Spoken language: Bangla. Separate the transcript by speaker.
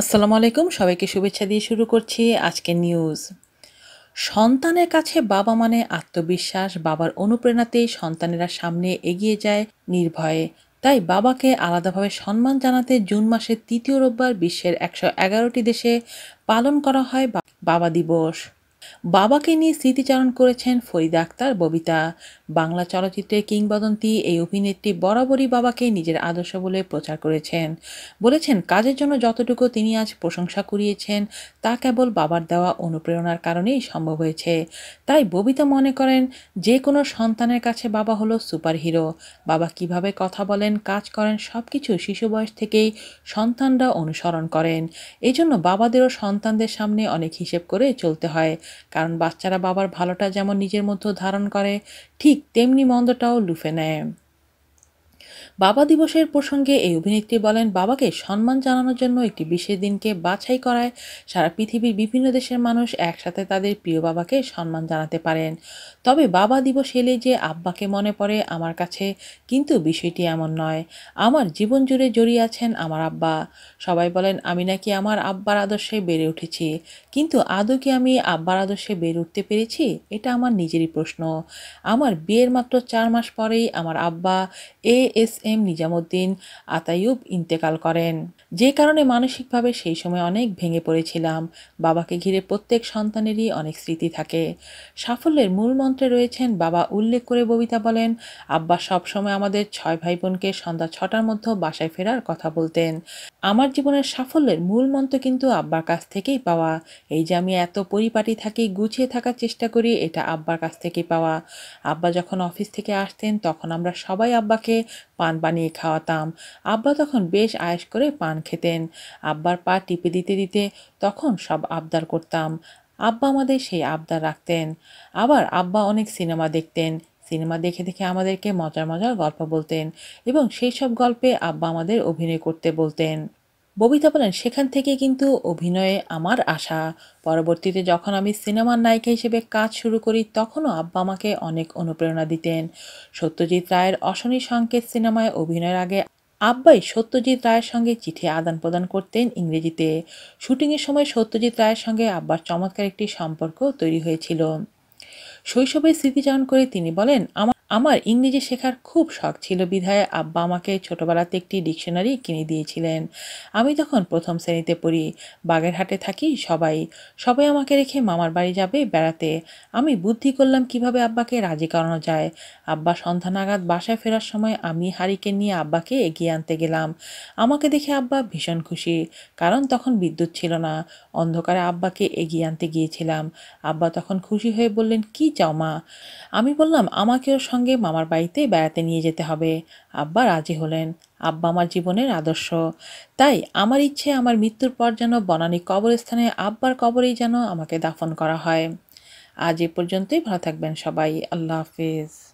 Speaker 1: আসসালামু আলাইকুম সবাইকে শুভেচ্ছা দিয়ে শুরু করছি আজকে নিউজ সন্তানের কাছে বাবা মানে আত্মবিশ্বাস বাবার অনুপ্রেরণাতেই সন্তানেরা সামনে এগিয়ে যায় নির্ভয়ে তাই বাবাকে আলাদাভাবে সম্মান জানাতে জুন মাসের তৃতীয় রোববার বিশ্বের একশো এগারোটি দেশে পালন করা হয় বাবা দিবস বাবাকে নিয়ে স্মৃতিচারণ করেছেন ফরিদা আক্তার ববিতা বাংলা চলচ্চিত্রের কিংবদন্তি এই অভিনেত্রী বরাবরই বাবাকে নিজের আদর্শ বলে প্রচার করেছেন বলেছেন কাজের জন্য যতটুকু তিনি আজ প্রশংসা কুড়িয়েছেন তা কেবল বাবার দেওয়া অনুপ্রেরণার কারণেই সম্ভব হয়েছে তাই ববিতা মনে করেন যে কোনো সন্তানের কাছে বাবা হলো সুপারহিরো বাবা কিভাবে কথা বলেন কাজ করেন সব কিছু শিশু বয়স থেকেই সন্তানরা অনুসরণ করেন এজন্য বাবাদেরও সন্তানদের সামনে অনেক হিসেব করে চলতে হয় কারণ বাচ্চারা বাবার ভালোটা যেমন নিজের মধ্যে ধারণ করে ঠিক তেমনি মন্দটাও লুফে নেয় বাবা দিবসের প্রসঙ্গে এই অভিনেত্রী বলেন বাবাকে সম্মান জানানোর জন্য একটি বিশেষ দিনকে বাছাই করায় সারা পৃথিবীর বিভিন্ন দেশের মানুষ একসাথে তাদের প্রিয় বাবাকে সম্মান জানাতে পারেন তবে বাবা দিবস এলে যে আব্বাকে মনে পড়ে আমার কাছে কিন্তু বিষয়টি এমন নয় আমার জীবন জুড়ে জড়িয়ে আছেন আমার আব্বা সবাই বলেন আমি নাকি আমার আব্বার আদর্শে বেড়ে উঠেছি কিন্তু আদৌ কি আমি আব্বার আদর্শে বেড়ে উঠতে পেরেছি এটা আমার নিজেরই প্রশ্ন আমার বিয়ের মাত্র চার মাস পরেই আমার আব্বা A S M Nizamuddin Atayub ইন্তেকাল করেন যে কারণে মানসিকভাবে সেই সময় অনেক ভেঙে পড়েছিলাম বাবাকে ঘিরে প্রত্যেক সন্তানেরই অনেক স্মৃতি থাকে সাফল্যের মূল মন্ত্রে রয়েছেন বাবা উল্লেখ করে ববিতা বলেন আব্বা সবসময় আমাদের ছয় ভাই বোনকে সন্ধ্যা ছটার মধ্যে বাসায় ফেরার কথা বলতেন আমার জীবনের সাফল্যের মূল মন্ত্র কিন্তু আব্বার কাছ থেকেই পাওয়া এই যে আমি এত পরিপাটি থাকি গুছিয়ে থাকার চেষ্টা করি এটা আব্বার কাছ থেকেই পাওয়া আব্বা যখন অফিস থেকে আসতেন তখন আমরা সবাই আব্বাকে পান বানিয়ে খাওয়াতাম আব্বা তখন বেশ আয়েস করে পান খেতেন আব্বার পা টিপে দিতে দিতে তখন সব আবদার করতাম আব্বা আমাদের সেই আবদার রাখতেন আবার আব্বা অনেক সিনেমা দেখতেন সিনেমা দেখে দেখে আমাদেরকে মজার মজার গল্প বলতেন এবং সেই সব গল্পে আব্বা আমাদের অভিনয় করতে বলতেন ববিতা বলেন সেখান থেকে কিন্তু অভিনয়ে আমার আশা পরবর্তীতে যখন আমি সিনেমার নায়িকা হিসেবে কাজ শুরু করি তখনও আব্বা আমাকে অনেক অনুপ্রেরণা দিতেন সত্যজিৎ রায়ের অশনি সংকেত সিনেমায় অভিনয়ের আগে আব্বাই সত্যজিৎ রায়ের সঙ্গে চিঠি আদান প্রদান করতেন ইংরেজিতে শুটিংয়ের সময় সত্যজিৎ রায়ের সঙ্গে আব্বার চমৎকার একটি সম্পর্ক তৈরি হয়েছিল শৈশবের স্মৃতিচারণ করে তিনি বলেন আমার আমার ইংরেজি শেখার খুব শখ ছিল বিধায় আব্বা আমাকে ছোটবেলাতে একটি ডিকশনারি কিনে দিয়েছিলেন আমি তখন প্রথম শ্রেণীতে পড়ি বাগেরহাটে থাকি সবাই সবাই আমাকে রেখে মামার বাড়ি যাবে বেড়াতে আমি বুদ্ধি করলাম কিভাবে আব্বাকে রাজি করানো যায় আব্বা সন্ধ্যা বাসায় ফেরার সময় আমি হারিকে নিয়ে আব্বাকে এগিয়ে আনতে গেলাম আমাকে দেখে আব্বা ভীষণ খুশি কারণ তখন বিদ্যুৎ ছিল না অন্ধকারে আব্বাকে এগিয়ে আনতে গিয়েছিলাম আব্বা তখন খুশি হয়ে বললেন কি চাও মা আমি বললাম আমাকেও সঙ্গে মামার বাড়িতে বেড়াতে নিয়ে যেতে হবে আব্বা রাজি হলেন আব্বা আমার জীবনের আদর্শ তাই আমার ইচ্ছে আমার মৃত্যুর পর যেন বনানী কবরস্থানে আব্বার কবরেই যেন আমাকে দাফন করা হয় আজ এ পর্যন্তই ভালো থাকবেন সবাই আল্লাহ হাফিজ